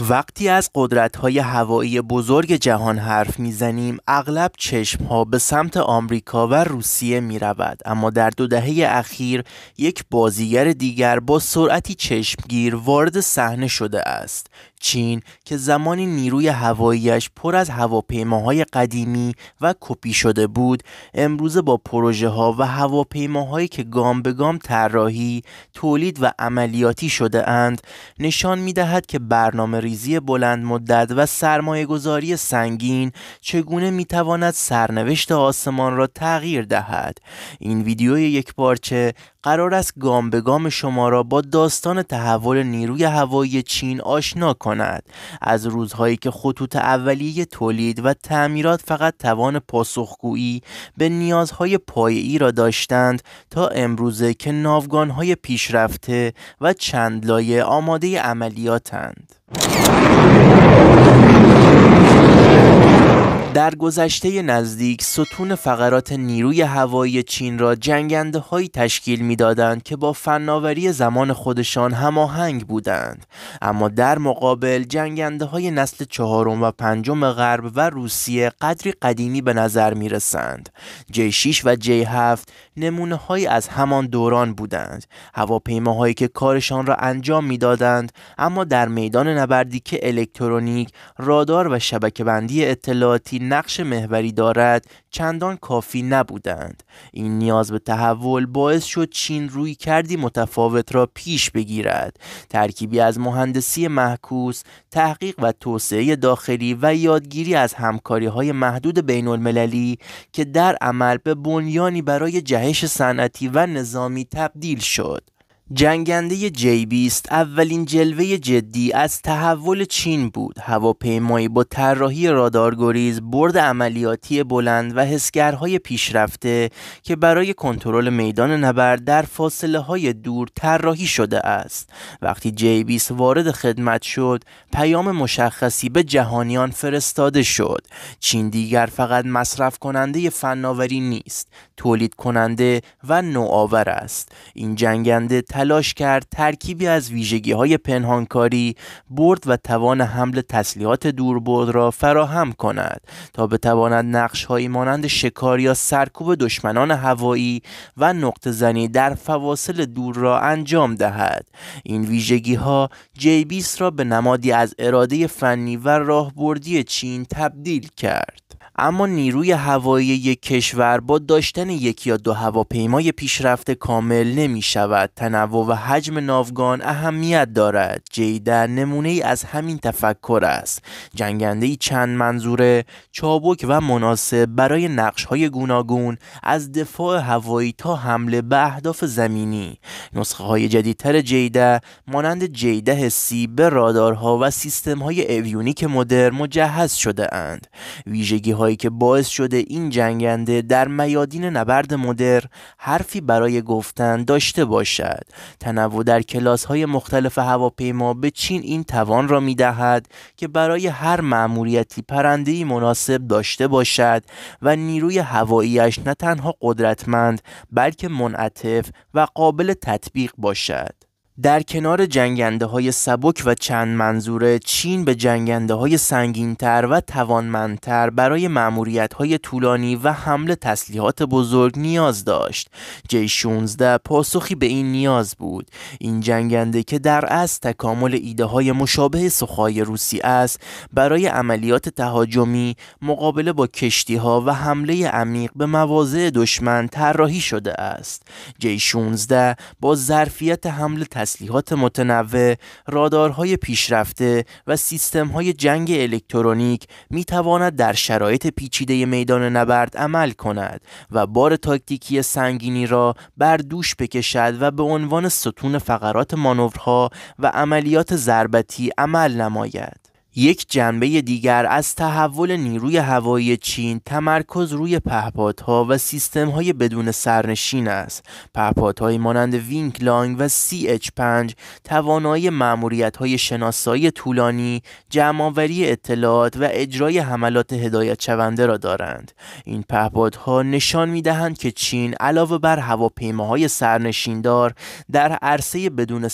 وقتی از قدرت های هوایی بزرگ جهان حرف میزنیم اغلب چشم ها به سمت آمریکا و روسیه می رود اما در دو دهه اخیر یک بازیگر دیگر با سرعتی چشمگیر وارد صحنه شده است چین که زمانی نیروی هواییش پر از هواپیماهای قدیمی و کپی شده بود امروز با پروژه ها و هواپیماهایی که گام به گام طراحی تولید و عملیاتی شده اند نشان می دهد که برنامه ریزی بلند مدت و سرمایه گذاری سنگین چگونه می تواند سرنوشت آسمان را تغییر دهد این ویدیوی یک پارچه، قرار است گام به گام شما را با داستان تحول نیروی هوایی چین آشنا کند از روزهایی که خطوط اولیه تولید و تعمیرات فقط توان پاسخگویی به نیازهای پایه‌ای را داشتند تا امروزه که ناوگان‌های پیشرفته و چند لایه آماده عملیاتند در گذشته نزدیک ستون فقرات نیروی هوایی چین را جنگنده هایی تشکیل میدادند که با فناوری زمان خودشان هماهنگ بودند اما در مقابل جنگنده های نسل چهارم و پنجم غرب و روسیه قدری قدیمی به نظر می رسند J6 و جی 7 نمونه های از همان دوران بودند هواپیماهایی که کارشان را انجام میدادند اما در میدان نبردی که الکترونیک رادار و شبکه بندی اطلاعاتی نقش محوری دارد چندان کافی نبودند این نیاز به تحول باعث شد چین روی کردی متفاوت را پیش بگیرد ترکیبی از مهندسی محکوس تحقیق و توسعه داخلی و یادگیری از همکاری های محدود بین المللی که در عمل به بنیانی برای جهش صنعتی و نظامی تبدیل شد جنگنده جی بیست اولین جلوه جدی از تحول چین بود هواپیمایی با طراحی رادارگریز برد عملیاتی بلند و حسگرهای پیشرفته که برای کنترل میدان نبرد در فاصله های دور طراحی شده است وقتی جی بیست وارد خدمت شد پیام مشخصی به جهانیان فرستاده شد چین دیگر فقط مصرف کننده فناوری نیست تولید کننده و نوآور است این جنگنده تلاش کرد ترکیبی از ویژگی های پنهانکاری، برد و توان حمل تسلیحات دوربرد را فراهم کند تا بتواند نقش مانند شکار یا سرکوب دشمنان هوایی و نقط زنی در فواصل دور را انجام دهد. این ویژگی ها جی 20 را به نمادی از اراده فنی و راهبردی چین تبدیل کرد. اما نیروی هوایی یک کشور با داشتن یکی یا دو هواپیمای پیشرفته کامل نمی شود تنوع و حجم ناوگان اهمیت دارد جیدن نمونه ای از همین تفکر است جنگنده ای چند منظوره چابک و مناسب برای نقش های گوناگون از دفاع هوایی تا حمله به اهداف زمینی نسخه های جدیدتر جیده مانند جیده سی به رادارها و سیستم های اویونیک مدر مجهز شده اند ویژگی های که باعث شده این جنگنده در میادین نبرد مدر حرفی برای گفتن داشته باشد تنوع در کلاس های مختلف هواپیما به چین این توان را می دهد که برای هر مأموریتی پرندهی مناسب داشته باشد و نیروی هواییش نه تنها قدرتمند بلکه منعطف و قابل تطبیق باشد در کنار جنگنده های سبک و چند منظوره چین به جنگنده های سنگینتر و توانمندتر برای معموریت های طولانی و حمل تسلیحات بزرگ نیاز داشت جی 16 پاسخی به این نیاز بود این جنگنده که در از تکامل ایده های مشابه سخای روسی است برای عملیات تهاجمی مقابله با کشتی ها و حمله عمیق به مواضع دشمن طراحی شده است جی 16 با ظرفیت حمل تسلیحات متنوع، رادارهای پیشرفته و سیستم‌های جنگ الکترونیک می‌تواند در شرایط پیچیده میدان نبرد عمل کند و بار تاکتیکی سنگینی را بر دوش بکشد و به عنوان ستون فقرات مانورها و عملیات ضربتی عمل نماید. یک جنبه دیگر از تحول نیروی هوایی چین تمرکز روی پهپادها و های بدون سرنشین است. پهپادهایی مانند وینک لانگ و CH5 توانایی های شناسایی طولانی، جمعآوری اطلاعات و اجرای حملات هدایت شونده را دارند. این پهپادها نشان دهند که چین علاوه بر هواپیماهای سرنشیندار در عرصه بدون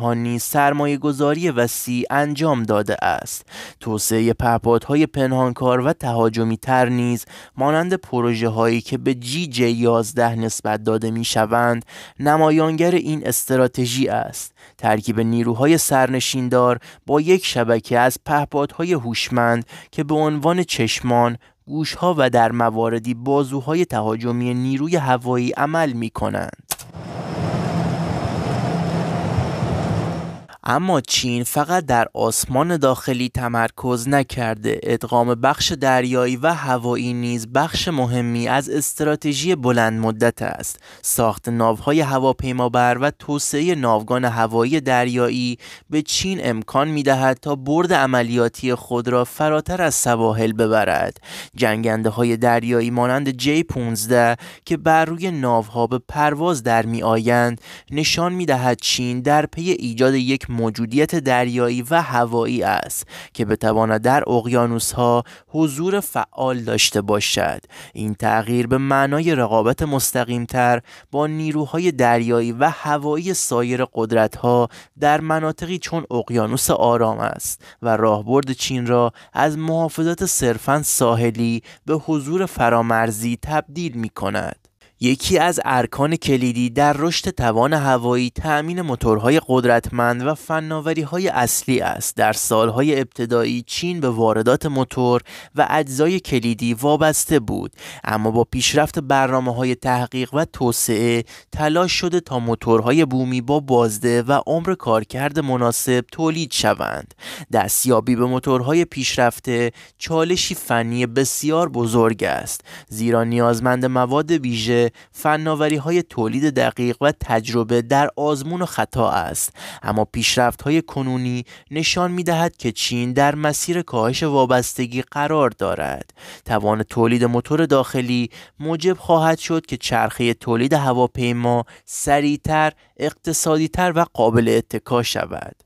ها نیز گذاری وسیع انجام داده است. است توسعه پهپادهای پنهانکار و تهاجمی تر نیز مانند پروژه هایی که به جی جی 11 نسبت داده می شوند نمایانگر این استراتژی است ترکیب نیروهای سرنشیندار با یک شبکه از پهپادهای هوشمند که به عنوان چشمان گوشها و در مواردی بازوهای تهاجمی نیروی هوایی عمل می کنند. اما چین فقط در آسمان داخلی تمرکز نکرده ادغام بخش دریایی و هوایی نیز بخش مهمی از استراتژی بلند مدت است ساخت ناوهای هواپیمابر و توسعه ناوگان هوایی دریایی به چین امکان می دهد تا برد عملیاتی خود را فراتر از سواحل ببرد جنگنده های دریایی مانند جی 15 که بر روی ناوها به پرواز در می آیند نشان می دهد چین در پی ایجاد یک موجودیت دریایی و هوایی است که بتواند در اقیانوس ها حضور فعال داشته باشد این تغییر به معنای رقابت مستقیم تر با نیروهای دریایی و هوایی سایر قدرت ها در مناطقی چون اقیانوس آرام است و راهبرد چین را از محافظت صرفا ساحلی به حضور فرامرزی تبدیل می کند. یکی از ارکان کلیدی در رشد توان هوایی تأمین موتورهای قدرتمند و های اصلی است. در سالهای ابتدایی چین به واردات موتور و اجزای کلیدی وابسته بود، اما با پیشرفت های تحقیق و توسعه تلاش شده تا موتورهای بومی با بازده و عمر کارکرد مناسب تولید شوند. دستیابی به موتورهای پیشرفته چالشی فنی بسیار بزرگ است، زیرا نیازمند مواد ویژه فناوری های تولید دقیق و تجربه در آزمون و خطا است اما پیشرفت های کنونی نشان می دهد که چین در مسیر کاهش وابستگی قرار دارد توان تولید موتور داخلی موجب خواهد شد که چرخه تولید هواپیما سریعتر اقتصادیتر و قابل اتکا شود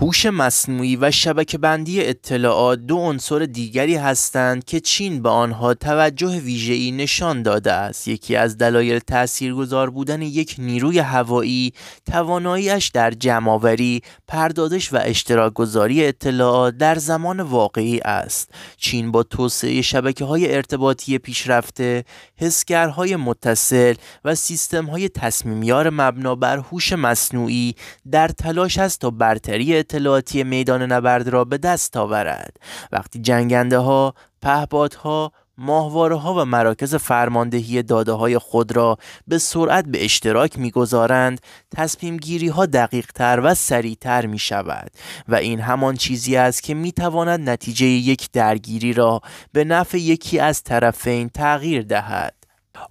هوش مصنوعی و شبکه بندی اطلاعات دو عنصر دیگری هستند که چین به آنها توجه ای نشان داده است. یکی از دلایل تاثیرگذار بودن یک نیروی هوایی، تواناییش در جمعآوری، پردازش و اشتراک گذاری اطلاعات در زمان واقعی است. چین با توسعه شبکه های ارتباطی پیشرفته، حسگرهای متصل و سیستم های تصمیمیار مبنا بر هوش مصنوعی در تلاش است تا برتری اطلاعاتی میدان نبرد را به دست آورد وقتی جنگنده ها، ها، ماهواره ها و مراکز فرماندهی داده های خود را به سرعت به اشتراک میگذارند تصمیم گیری ها دقیق تر و تر می شود و این همان چیزی است که می تواند نتیجه یک درگیری را به نفع یکی از طرفین تغییر دهد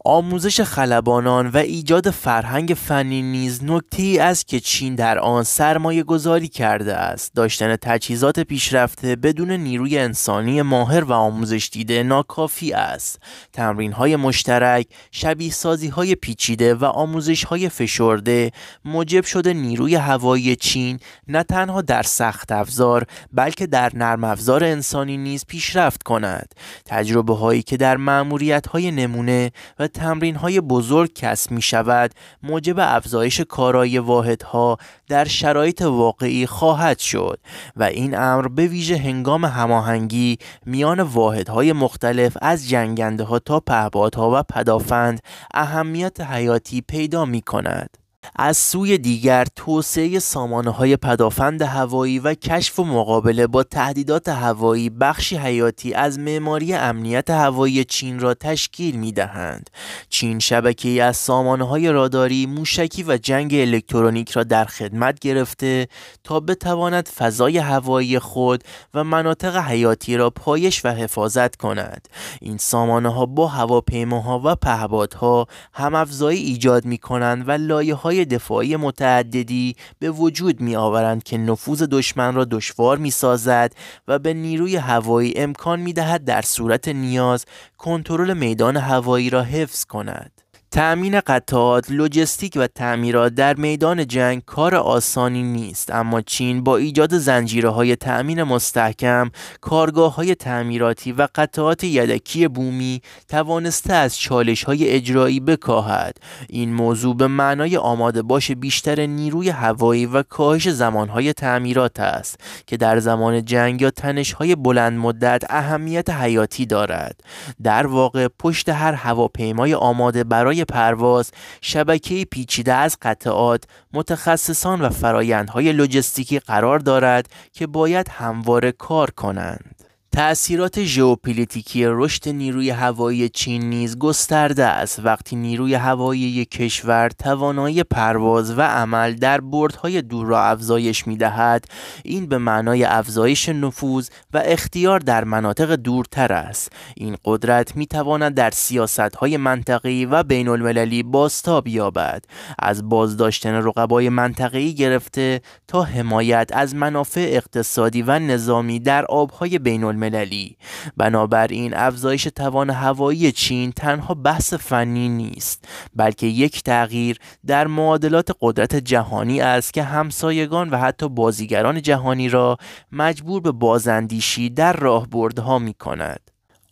آموزش خلبانان و ایجاد فرهنگ فنی نیز نکته ای است که چین در آن سرمایه گذاری کرده است داشتن تجهیزات پیشرفته بدون نیروی انسانی ماهر و آموزش دیده ناکافی است تمرین های مشترک شبیه سازی های پیچیده و آموزش های فشرده موجب شده نیروی هوایی چین نه تنها در سخت افزار بلکه در نرم افزار انسانی نیز پیشرفت کند تجربه هایی که در معموریت های نمونه تمرین های بزرگ کسب می شود موجب افزایش کارایی واحدها در شرایط واقعی خواهد شد و این امر به ویژه هنگام هماهنگی میان واحدهای مختلف از جنگنده ها تا پهبادها و پدافند اهمیت حیاتی پیدا می کند. از سوی دیگر توسعه سامانه های پدافند هوایی و کشف و مقابله با تهدیدات هوایی بخشی حیاتی از معماری امنیت هوایی چین را تشکیل می دهند. چین شبکه ای از سامانه های راداری، موشکی و جنگ الکترونیک را در خدمت گرفته تا بتواند فضای هوایی خود و مناطق حیاتی را پایش و حفاظت کند. این سامانه ها با هواپیماها و پهپادها همافزایی ایجاد می کنند و لایه های های دفاعی متعددی به وجود می آورند که نفوذ دشمن را دشوار می سازد و به نیروی هوایی امکان می دهد در صورت نیاز کنترل میدان هوایی را حفظ کند. تأمین قطعات، لوجستیک و تعمیرات در میدان جنگ کار آسانی نیست اما چین با ایجاد زنجیره های تأمین مستحکم، کارگاه های تعمیراتی و قطعات یدکی بومی توانسته از چالش های اجرایی بکاهد. این موضوع به معنای آماده باش بیشتر نیروی هوایی و کاهش های تعمیرات است که در زمان جنگ یا تنش های بلند مدت اهمیت حیاتی دارد. در واقع پشت هر هواپیمای آماده برای پرواز شبکه پیچیده از قطعات متخصصان و فرایندهای لوجستیکی قرار دارد که باید همواره کار کنند تأثیرات ژئوپلیتیکی رشد نیروی هوایی چین نیز گسترده است وقتی نیروی هوایی یک کشور توانایی پرواز و عمل در بردهای دور را افزایش می دهد این به معنای افزایش نفوذ و اختیار در مناطق دورتر است این قدرت می تواند در سیاست های منطقی و بین المللی بازتاب یابد از بازداشتن رقبای منطقی گرفته تا حمایت از منافع اقتصادی و نظامی در آبهای بین المللی المللی بنابراین افزایش توان هوایی چین تنها بحث فنی نیست بلکه یک تغییر در معادلات قدرت جهانی است که همسایگان و حتی بازیگران جهانی را مجبور به بازندیشی در راهبردها می کند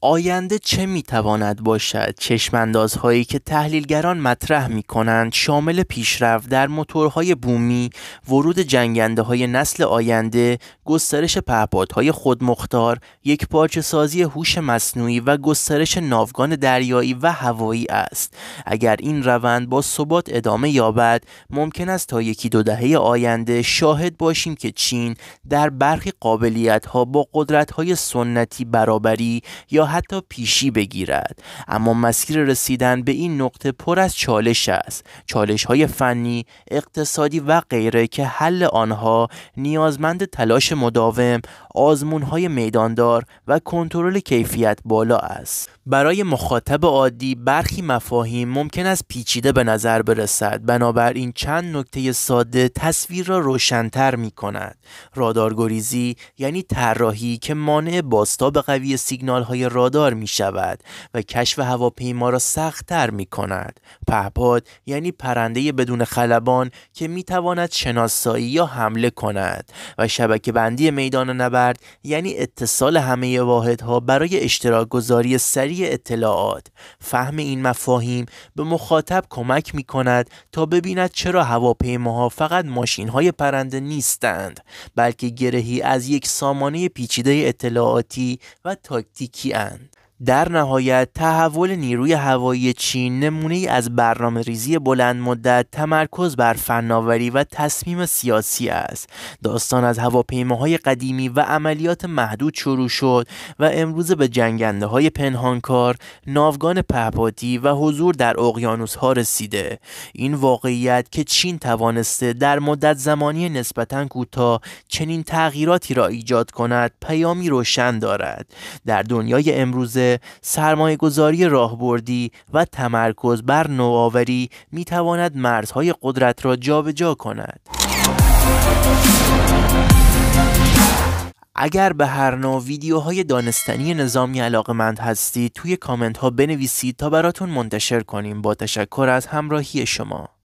آینده چه میتواند باشد چشماندازهایی که تحلیلگران مطرح می کنند شامل پیشرفت در موتورهای بومی ورود جنگنده های نسل آینده گسترش پهپادهای خودمختار یک پارچه سازی هوش مصنوعی و گسترش ناوگان دریایی و هوایی است اگر این روند با ثبات ادامه یابد ممکن است تا یکی دو دهه آینده شاهد باشیم که چین در برخی قابلیت ها با قدرت های سنتی برابری یا حتی پیشی بگیرد اما مسیر رسیدن به این نقطه پر از چالش است چالش های فنی اقتصادی و غیره که حل آنها نیازمند تلاش مداوم آزمون های میداندار و کنترل کیفیت بالا است برای مخاطب عادی برخی مفاهیم ممکن است پیچیده به نظر برسد بنابراین چند نکته ساده تصویر را روشنتر می کند رادارگریزی یعنی طراحی که مانع باستاب قوی سیگنال های رادار می شود و کشف هواپیما را سختتر می کند پهپاد یعنی پرنده بدون خلبان که می تواند شناسایی یا حمله کند و شبکه بندی میدان نبرد یعنی اتصال همه واحدها برای اشتراک گذاری سریع اطلاعات فهم این مفاهیم به مخاطب کمک می کند تا ببیند چرا هواپیماها فقط ماشین های پرنده نیستند بلکه گرهی از یک سامانه پیچیده اطلاعاتی و تاکتیکی اند در نهایت تحول نیروی هوایی چین نمونه ای از برنامه ریزی بلند مدت تمرکز بر فناوری و تصمیم سیاسی است داستان از هواپیماهای قدیمی و عملیات محدود شروع شد و امروز به جنگنده های پنهانکار ناوگان پهپادی و حضور در اقیانوس ها رسیده این واقعیت که چین توانسته در مدت زمانی نسبتا کوتاه چنین تغییراتی را ایجاد کند پیامی روشن دارد در دنیای امروزه سرمایه گذاری راهبردی و تمرکز بر نوآوری می تواند مرزهای قدرت را جابجا جا کند. اگر به هر نوع ویدیوهای دانستنی نظامی علاقمند هستید توی کامنت ها بنویسید تا براتون منتشر کنیم با تشکر از همراهی شما